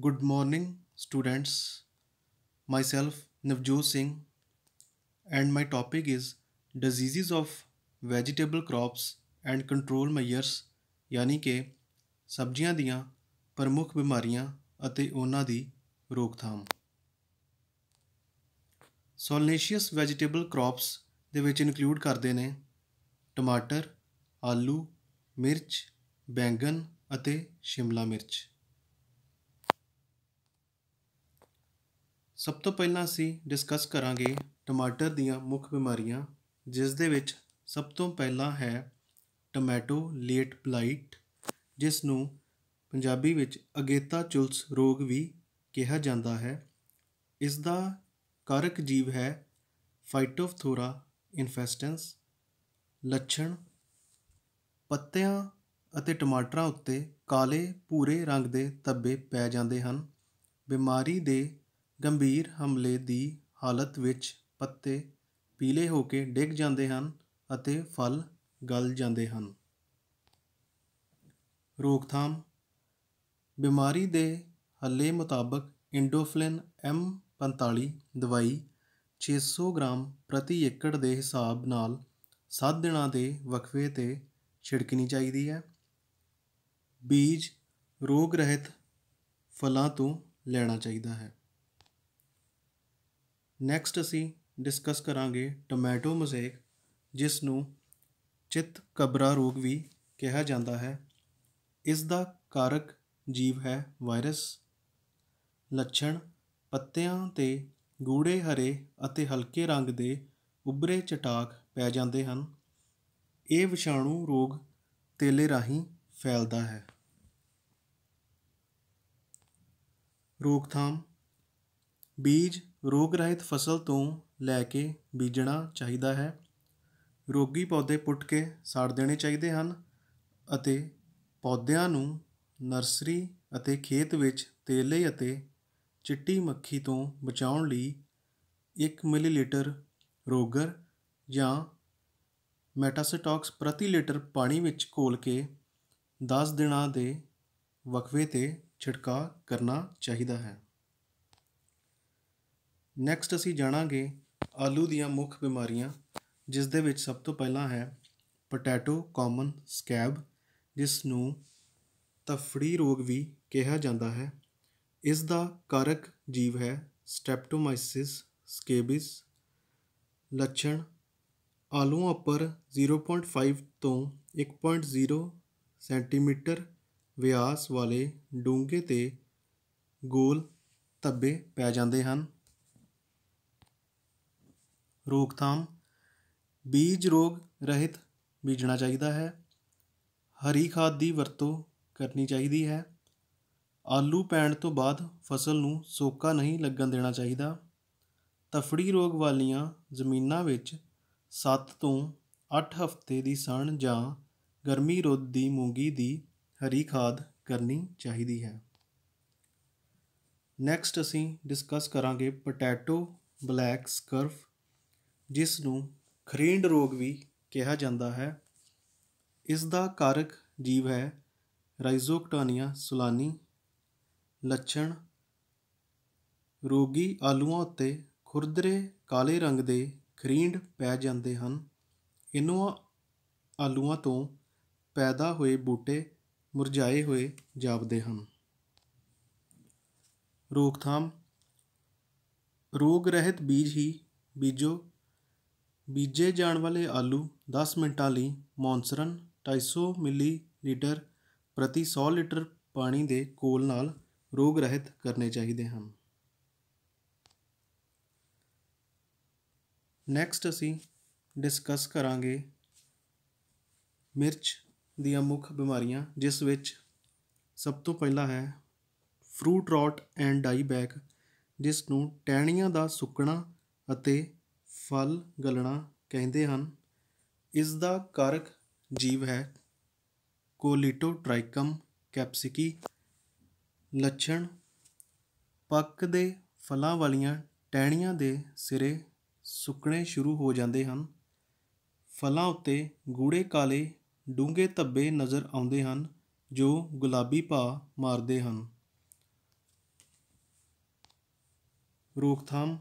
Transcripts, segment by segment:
Good morning, students. Myself, Navjot Singh, and my topic is diseases of vegetable crops and control measures, ਯਾਨੀ ਕਿ ਸਬਜ਼ੀਆਂ ਦੀਆਂ ਪ੍ਰਮੁੱਖ ਬਿਮਾਰੀਆਂ ਅਤੇ ਉਹਨਾਂ ਦੀ ਰੋਕਥਾਮ। ਸੋਲਨੇਸ਼ੀਅਸ ਵੈਜੀਟੇਬਲ ਕ੍ਰੌਪਸ ਦੇ ਵਿੱਚ ਇਨਕਲੂਡ ਕਰਦੇ ਨੇ ਟਮਾਟਰ, ਆਲੂ, ਮਿਰਚ, ਬੈਂਗਨ ਅਤੇ ਸ਼ਿਮਲਾ ਮਿਰਚ। ਸਭ ਤੋਂ ਪਹਿਲਾਂ ਅਸੀਂ ਡਿਸਕਸ ਕਰਾਂਗੇ ਟਮਾਟਰ ਦੀਆਂ ਮੁੱਖ ਬਿਮਾਰੀਆਂ ਜਿਸ ਦੇ ਵਿੱਚ ਸਭ ਤੋਂ ਪਹਿਲਾਂ ਹੈ ਟਮੈਟੋ ਲੇਟ ਬਲਾਈਟ ਜਿਸ ਨੂੰ ਪੰਜਾਬੀ ਵਿੱਚ ਅਗੇਤਾ ਚੁਲਸ ਰੋਗ ਵੀ ਕਿਹਾ ਜਾਂਦਾ ਹੈ ਇਸ ਦਾ ਕਾਰਕ ਜੀਵ ਹੈ ਫਾਈਟੋਫਥੋਰਾ ਇਨਫੈਸਟੈਂਸ ਲੱਛਣ ਪੱਤਿਆਂ ਅਤੇ ਟਮਾਟਰਾਂ ਉੱਤੇ ਕਾਲੇ ਭੂਰੇ ਰੰਗ ਦੇ ਧੱਬੇ ਪੈ ਜਾਂਦੇ ਹਨ ਬਿਮਾਰੀ ਦੇ ਗੰਭੀਰ ਹਮਲੇ ਦੀ ਹਾਲਤ ਵਿੱਚ ਪੱਤੇ ਪੀਲੇ ਹੋ ਕੇ ਡਿੱਗ ਜਾਂਦੇ ਹਨ ਅਤੇ ਫਲ ਗਲ ਜਾਂਦੇ ਹਨ ਰੋਕਥਾਮ ਬਿਮਾਰੀ ਦੇ ਹੱਲੇ ਮੁਤਾਬਕ ਇੰਡੋਫਲਿਨ M45 ਦਵਾਈ 600 ਗ੍ਰਾਮ ਪ੍ਰਤੀ ਏਕੜ ਦੇ ਹਿਸਾਬ ਨਾਲ 7 ਦਿਨਾਂ ਦੇ ਵਕਫੇ ਤੇ ਛਿੜਕਣੀ ਚਾਹੀਦੀ ਹੈ ਬੀਜ ਰੋਗ ਰਹਿਤ ਫਲਾਂ ਤੋਂ ਲੈਣਾ ਚਾਹੀਦਾ ਹੈ ਨੈਕਸਟ ਅਸੀਂ ਡਿਸਕਸ ਕਰਾਂਗੇ ਟੋਮੈਟੋ ਮੋਜ਼ੇਕ ਜਿਸ ਨੂੰ ਚਿਤ ਕਬਰਾ ਰੋਗ ਵੀ ਕਿਹਾ ਜਾਂਦਾ ਹੈ ਇਸ ਦਾ ਕਾਰਕ ਜੀਵ ਹੈ ਵਾਇਰਸ ਲੱਛਣ ਪੱਤਿਆਂ ਤੇ ਗੂੜੇ ਹਰੇ ਅਤੇ ਹਲਕੇ ਰੰਗ ਦੇ ਉਬਰੇ ਚਟਾਕ ਪੈ ਜਾਂਦੇ ਹਨ ਇਹ ਵਿਸ਼ਾਣੂ ਰੋਗ ਤੇਲੇ ਰਾਹੀਂ ਫੈਲਦਾ ਹੈ ਰੋਕਥਾਮ ਬੀਜ ਰੋਗ ਰਹਿਤ ਫ਼ਸਲ ਤੋਂ ਲੈ ਕੇ ਬੀਜਣਾ ਚਾਹੀਦਾ ਹੈ ਰੋਗੀ ਪੌਦੇ ਪੁੱਟ ਕੇ ਸਾੜ ਦੇਣੇ ਚਾਹੀਦੇ ਹਨ ਅਤੇ ਪੌਦਿਆਂ ਨੂੰ ਨਰਸਰੀ ਅਤੇ ਖੇਤ ਵਿੱਚ ਤੇਲੇ ਅਤੇ ਚਿੱਟੀ ਮੱਖੀ ਤੋਂ ਬਚਾਉਣ ਲਈ 1 ਮਿਲੀਲੀਟਰ ਰੋਗਰ ਜਾਂ ਮੈਟਾਸਟਾਕਸ ਪ੍ਰਤੀ ਲੀਟਰ ਪਾਣੀ ਵਿੱਚ ਘੋਲ ਕੇ 10 ਦਿਨਾਂ ਦੇ ਵਕਫੇ ਤੇ ਛਿੜਕਾਅ ਕਰਨਾ ਚਾਹੀਦਾ ਹੈ ਨੈਕਸਟ ਅਸੀਂ ਜਾਣਾਂਗੇ ਆਲੂ ਦੀਆਂ ਮੁੱਖ ਬਿਮਾਰੀਆਂ ਜਿਸ ਦੇ ਵਿੱਚ ਸਭ ਤੋਂ ਪਹਿਲਾਂ ਹੈ ਪੋਟੈਟੋ ਕਾਮਨ ਸਕੈਬ ਜਿਸ ਨੂੰ ਤਫੜੀ ਰੋਗ ਵੀ ਕਿਹਾ ਜਾਂਦਾ ਹੈ ਇਸ ਦਾ ਕਾਰਕ ਜੀਵ ਹੈ ਸਟ੍ਰੈਪਟੋਮਾਈਸਿਸ ਸਕੇਬਿਸ ਲੱਛਣ ਆਲੂਆਂ ਉੱਪਰ 0.5 ਤੋਂ 1.0 ਸੈਂਟੀਮੀਟਰ ਵਿਆਸ ਵਾਲੇ ਡੂੰਘੇ ਤੇ ਗੋਲ ਤੱਬੇ ਪੈ ਜਾਂਦੇ ਹਨ ਰੋਕਥਾਮ ਬੀਜ ਰੋਗ ਰਹਿਤ ਬੀਜਣਾ ਚਾਹੀਦਾ ਹੈ ਹਰੀ ਖਾਦ ਦੀ ਵਰਤੋਂ ਕਰਨੀ ਚਾਹੀਦੀ ਹੈ ਆਲੂ ਪੈਣ ਤੋਂ ਬਾਅਦ ਫਸਲ ਨੂੰ ਸੋਕਾ ਨਹੀਂ ਲੱਗਣ ਦੇਣਾ ਚਾਹੀਦਾ ਤਫੜੀ ਰੋਗ ਵਾਲੀਆਂ ਜ਼ਮੀਨਾਂ ਵਿੱਚ 7 ਤੋਂ 8 ਹਫ਼ਤੇ ਦੀ ਸਣ ਜਾਂ ਗਰਮੀ ਰੋਧ ਦੀ ਮੂੰਗੀ ਦੀ ਹਰੀ ਖਾਦ ਕਰਨੀ ਚਾਹੀਦੀ ਹੈ ਨੈਕਸਟ ਅਸੀਂ ਡਿਸਕਸ ਕਰਾਂਗੇ ਪੋਟੈਟੋ ਬਲੈਕ ਸਕਰਫ ਜਿਸ ਨੂੰ ਖਰੀਂਡ ਰੋਗ ਵੀ ਕਿਹਾ ਜਾਂਦਾ ਹੈ ਇਸ ਦਾ ਕਾਰਕ ਜੀਵ ਹੈ ਰਾਈਜ਼ੋਕਟਾਨੀਆ ਸੁਲਾਨੀ ਲੱਛਣ ਰੋਗੀ ਆਲੂਆਂ ਉੱਤੇ ਖੁਰਦਰੇ ਕਾਲੇ ਰੰਗ ਦੇ ਖਰੀਂਡ ਪੈ ਜਾਂਦੇ ਹਨ ਇਹਨਾਂ ਆਲੂਆਂ ਤੋਂ ਪੈਦਾ ਹੋਏ ਬੂਟੇ ਮੁਰਝਾਏ ਹੋਏ ਜਾਪਦੇ ਹਨ ਰੋਕਥਾਮ ਰੋਗ ਰਹਿਤ ਬੀਜ ਹੀ ਬੀਜੋ ਬੀਜੇ ਜਾਣ ਵਾਲੇ ਆਲੂ 10 ਮਿੰਟਾਂ ਲਈ ਮੌਨਸਰਨ 250 ਮਿਲੀ ਲੀਟਰ ਪ੍ਰਤੀ 100 ਲੀਟਰ ਪਾਣੀ ਦੇ ਕੋਲ ਨਾਲ ਰੋਗ ਰਹਿਤ ਕਰਨੇ ਚਾਹੀਦੇ ਹਨ ਨੈਕਸਟ ਅਸੀਂ ਡਿਸਕਸ ਕਰਾਂਗੇ ਮਿਰਚ ਦੀਆਂ ਮੁੱਖ ਬਿਮਾਰੀਆਂ ਜਿਸ ਵਿੱਚ ਸਭ ਤੋਂ ਪਹਿਲਾ ਹੈ fruit rot and die back ਜਿਸ ਨੂੰ ਟਹਿਣੀਆਂ ਦਾ ਸੁੱਕਣਾ ਅਤੇ ਫਲ ਗਲਣਾ ਕਹਿੰਦੇ ਹਨ ਇਸ ਦਾ ਕਾਰਕ ਜੀਵ ਹੈ ਟ੍ਰਾਈਕਮ ਕੈਪਸਿਕੀ ਲੱਛਣ ਪੱਕਦੇ ਫਲਾਂ ਵਾਲੀਆਂ ਟਹਿਣੀਆਂ ਦੇ ਸਿਰੇ ਸੁੱਕਣੇ ਸ਼ੁਰੂ ਹੋ ਜਾਂਦੇ ਹਨ ਫਲਾਂ ਉੱਤੇ ਗੂੜੇ ਕਾਲੇ ਡੂੰਘੇ ਧੱਬੇ ਨਜ਼ਰ ਆਉਂਦੇ ਹਨ ਜੋ ਗੁਲਾਬੀ ਭਾ ਮਾਰਦੇ ਹਨ ਰੋਕਥਾਮ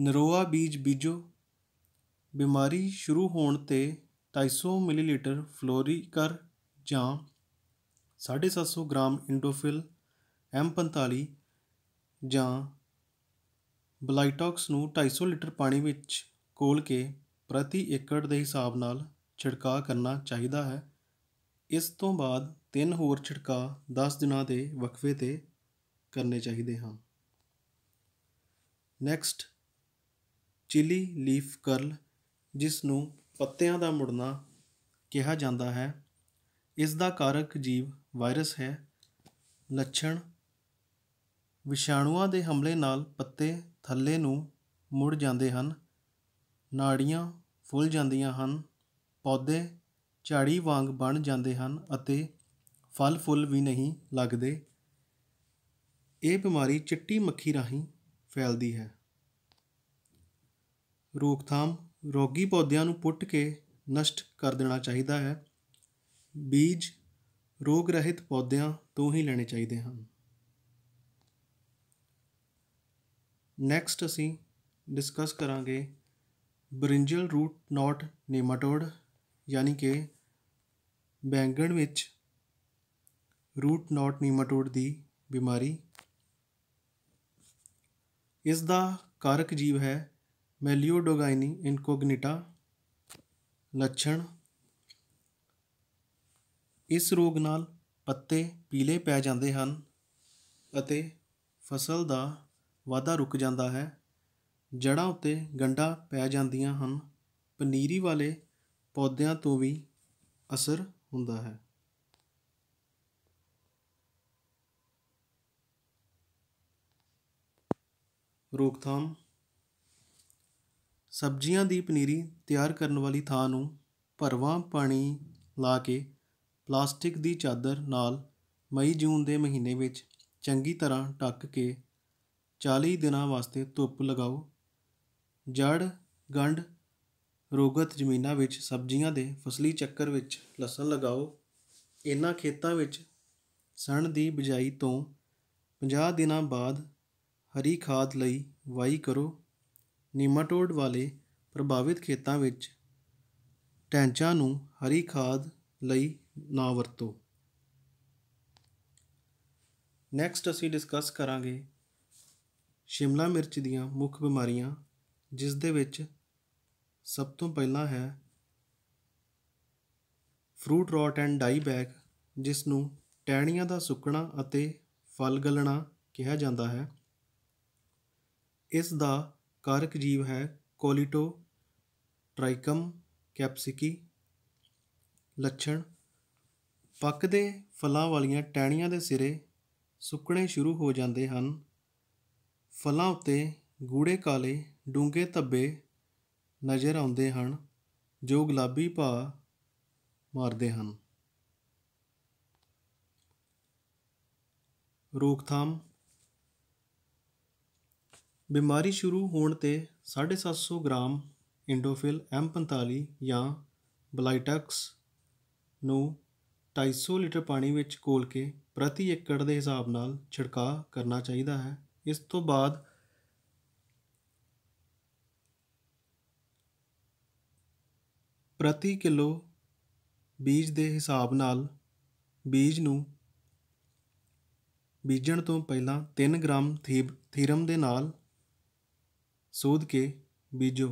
ਨਰੋਆ ਬੀਜ ਬੀਜੋ ਬਿਮਾਰੀ ਸ਼ੁਰੂ ਹੋਣ 'ਤੇ 250 ਮਿਲੀਲੀਟਰ ਫਲੋਰੀਕਰ ਜਾਂ 750 ਗ੍ਰਾਮ ਇੰਡੋਫਿਲ ਐਮ 45 ਜਾਂ ਬਲਾਈਟੌਕਸ ਨੂੰ 250 ਲੀਟਰ ਪਾਣੀ ਵਿੱਚ ਘੋਲ ਕੇ ਪ੍ਰਤੀ ਏਕੜ ਦੇ ਹਿਸਾਬ ਨਾਲ ਛਿੜਕਾਅ ਕਰਨਾ ਚਾਹੀਦਾ ਹੈ ਇਸ ਤੋਂ ਬਾਅਦ ਤਿੰਨ ਹੋਰ ਛਿੜਕਾਅ 10 ਦਿਨਾਂ ਦੇ ਵਕਫੇ 'ਤੇ ਕਰਨੇ ਚਾਹੀਦੇ ਹਨ ਨੈਕਸਟ ਚਿਲੀ ਲੀਫ ਕਰਲ ਜਿਸ ਨੂੰ ਪੱਤਿਆਂ ਦਾ ਮੁੜਨਾ ਕਿਹਾ ਜਾਂਦਾ ਹੈ ਇਸ ਦਾ ਕਾਰਕ ਜੀਵ ਵਾਇਰਸ ਹੈ ਲੱਛਣ ਵਿਸ਼ਾਣੂਆਂ ਦੇ ਹਮਲੇ ਨਾਲ ਪੱਤੇ ਥੱਲੇ ਨੂੰ ਮੁੜ ਜਾਂਦੇ ਹਨ ਨਾੜੀਆਂ ਫੁੱਲ ਜਾਂਦੀਆਂ ਹਨ ਪੌਦੇ ਝਾੜੀ ਵਾਂਗ ਬਣ ਜਾਂਦੇ ਹਨ ਅਤੇ ਫਲ ਫੁੱਲ ਵੀ ਨਹੀਂ ਲੱਗਦੇ ਇਹ ਬਿਮਾਰੀ ਚਿੱਟੀ ਮੱਖੀ ਰਾਹੀਂ ਫੈਲਦੀ ਹੈ ਰੋਕਥਾਮ ਰੋਗੀ ਪੌਦਿਆਂ ਨੂੰ ਪੁੱਟ ਕੇ ਨਸ਼ਟ ਕਰ ਦੇਣਾ ਚਾਹੀਦਾ ਹੈ ਬੀਜ ਰੋਗ ਰਹਿਤ ਪੌਦਿਆਂ ਤੋਂ ਹੀ ਲੈਣੇ ਚਾਹੀਦੇ ਹਨ ਨੈਕਸਟ ਅਸੀਂ ਡਿਸਕਸ ਕਰਾਂਗੇ ਬ੍ਰਿੰਜਲ ਰੂਟ ਨੋਟ ਨੇਮਟੋਡ ਯਾਨੀ ਕਿ ਬੈਂਗਣ ਵਿੱਚ ਰੂਟ ਨੋਟ ਨੇਮਟੋਡ ਦੀ ਬਿਮਾਰੀ ਇਸ ਦਾ ਕਾਰਕ ਜੀਵ ਹੈ ਮੈਲਿਓਡੋਗਾਈਨੀ ਇਨਕੋਗਨੀਟਾ ਲੱਛਣ ਇਸ ਰੋਗ ਨਾਲ ਪੱਤੇ ਪੀਲੇ ਪੈ ਜਾਂਦੇ ਹਨ ਅਤੇ ਫਸਲ ਦਾ ਵਾਧਾ ਰੁਕ ਜਾਂਦਾ ਹੈ ਜੜ੍ਹਾਂ ਉੱਤੇ ਗੰਢਾਂ ਪੈ ਜਾਂਦੀਆਂ ਹਨ ਪਨੀਰੀ ਵਾਲੇ ਪੌਦਿਆਂ ਤੋਂ ਵੀ ਅਸਰ ਹੁੰਦਾ ਹੈ ਰੋਕਥਾਮ ਸਬਜ਼ੀਆਂ ਦੀ ਪਨੀਰੀ ਤਿਆਰ ਕਰਨ ਵਾਲੀ ਥਾਂ ਨੂੰ ਭਰਵਾਂ ਪਾਣੀ ਲਾ ਕੇ ਪਲਾਸਟਿਕ ਦੀ ਚਾਦਰ ਨਾਲ ਮਈ ਜੂਨ ਦੇ ਮਹੀਨੇ ਵਿੱਚ ਚੰਗੀ ਤਰ੍ਹਾਂ ਟੱਕ ਕੇ 40 ਦਿਨਾਂ ਵਾਸਤੇ ਧੁੱਪ ਲਗਾਓ ਜੜ ਗੰਡ ਰੋਗਤ ਜ਼ਮੀਨਾਂ ਵਿੱਚ ਸਬਜ਼ੀਆਂ ਦੇ ਫਸਲੀ ਚੱਕਰ ਵਿੱਚ ਲਸਣ ਲਗਾਓ ਇਹਨਾਂ ਖੇਤਾਂ ਵਿੱਚ ਸਣ ਦੀ ਬਿਜਾਈ ਤੋਂ 50 ਦਿਨਾਂ ਬਾਅਦ ਹਰੀ ਖਾਦ ਲਈ ਵਾਈ ਕਰੋ ਨਿਮਟੋਡ ਵਾਲੇ ਪ੍ਰਭਾਵਿਤ ਖੇਤਾਂ ਵਿੱਚ ਟੈਂਚਾਂ ਨੂੰ ਹਰੀ ਖਾਦ ਲਈ ਨਾ ਵਰਤੋ ਨੈਕਸਟ ਅਸੀਂ ਡਿਸਕਸ ਕਰਾਂਗੇ ਸ਼ਿਮਲਾ ਮਿਰਚ ਦੀਆਂ ਮੁੱਖ ਬਿਮਾਰੀਆਂ ਜਿਸ ਦੇ ਵਿੱਚ ਸਭ ਤੋਂ ਪਹਿਲਾਂ ਹੈ fruit rot and die back ਜਿਸ ਨੂੰ ਟਹਿਣੀਆਂ ਦਾ ਸੁੱਕਣਾ ਅਤੇ ਫਲ ਗਲਣਾ ਕਿਹਾ ਜਾਂਦਾ ਹੈ ਇਸ ਦਾ ਕਾਰਕ ਜੀਵ ਹੈ ਕੋਲੀਟੋ ਟ੍ਰਾਈਕਮ ਕੈਪਸਿਕੀ ਲੱਛਣ ਪੱਕਦੇ ਫਲਾਂ ਵਾਲੀਆਂ ਟਹਿਣੀਆਂ ਦੇ ਸਿਰੇ ਸੁੱਕਣੇ ਸ਼ੁਰੂ ਹੋ ਜਾਂਦੇ ਹਨ ਫਲਾਂ ਉੱਤੇ ਗੂੜੇ ਕਾਲੇ ਡੂੰਘੇ ਧੱਬੇ ਨਜ਼ਰ ਆਉਂਦੇ ਹਨ ਜੋ ਗੁਲਾਬੀ ਭਾ ਮਾਰਦੇ ਹਨ ਰੋਕਥਾਮ ਬਿਮਾਰੀ ਸ਼ੁਰੂ ਹੋਣ ਤੇ 750 ਗ੍ਰਾਮ ਇੰਡੋਫਿਲ M45 ਜਾਂ ਬਲਾਈਟਕਸ ਨੂੰ 250 ਲੀਟਰ ਪਾਣੀ ਵਿੱਚ ਘੋਲ ਕੇ ਪ੍ਰਤੀ ਏਕੜ ਦੇ ਹਿਸਾਬ ਨਾਲ ਛਿੜਕਾਅ ਕਰਨਾ ਚਾਹੀਦਾ ਹੈ ਇਸ ਤੋਂ ਬਾਅਦ ਪ੍ਰਤੀ ਕਿਲੋ ਬੀਜ ਦੇ ਹਿਸਾਬ ਨਾਲ ਬੀਜ ਨੂੰ ਬੀਜਣ ਤੋਂ ਪਹਿਲਾਂ 3 ਗ੍ਰਾਮ ਥੀਰਮ ਦੇ ਨਾਲ सूद ਕੇ ਬੀਜੋ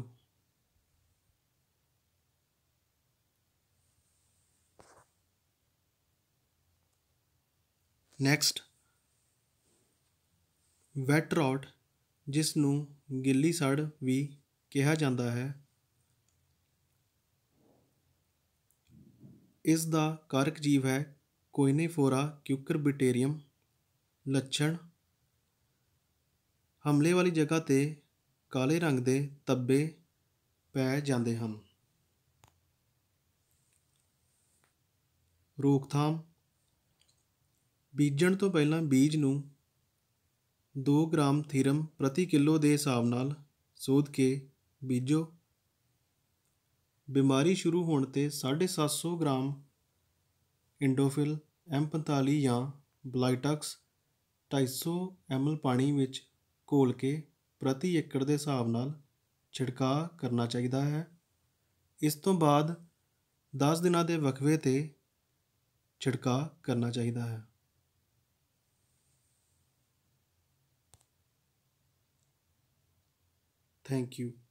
ਨੈਕਸਟ ਵੈਟ ਰੌਟ ਜਿਸ ਨੂੰ ਗਿੱਲੀ ਸੜ ਵੀ ਕਿਹਾ ਜਾਂਦਾ ਹੈ ਇਸ ਦਾ ਕਾਰਕ ਜੀਵ ਹੈ ਕੋਇਨੇਫੋਰਾ ਕਿਊਕਰਬਿਟੇਰੀਅਮ ਲੱਛਣ ਹਮਲੇ ਵਾਲੀ ਜਗ੍ਹਾ ਤੇ ਕਾਲੇ ਰੰਗ ਦੇ ਤੱਬੇ ਪੈ ਜਾਂਦੇ ਹਨ ਰੋਕਥਾਮ ਬੀਜਣ ਤੋਂ ਪਹਿਲਾਂ ਬੀਜ ਨੂੰ 2 ਗ੍ਰਾਮ ਥੀਰਮ ਪ੍ਰਤੀ ਕਿਲੋ ਦੇ ਹਿਸਾਬ ਨਾਲ ਸੋਧ ਕੇ ਬੀਜੋ ਬਿਮਾਰੀ ਸ਼ੁਰੂ ਹੋਣ ਤੇ 750 ਗ੍ਰਾਮ ਇੰਡੋਫਿਲ M45 ਜਾਂ ਬਲਾਈਟਕਸ 250 ml ਪਾਣੀ ਵਿੱਚ ਘੋਲ ਕੇ ਪ੍ਰਤੀ ਏਕੜ ਦੇ ਹਿਸਾਬ ਨਾਲ ਛਿੜਕਾਅ ਕਰਨਾ ਚਾਹੀਦਾ ਹੈ ਇਸ ਤੋਂ ਬਾਅਦ 10 ਦਿਨਾਂ ਦੇ ਵਕਫੇ ਤੇ ਛਿੜਕਾਅ ਕਰਨਾ ਚਾਹੀਦਾ ਹੈ ਥੈਂਕ ਯੂ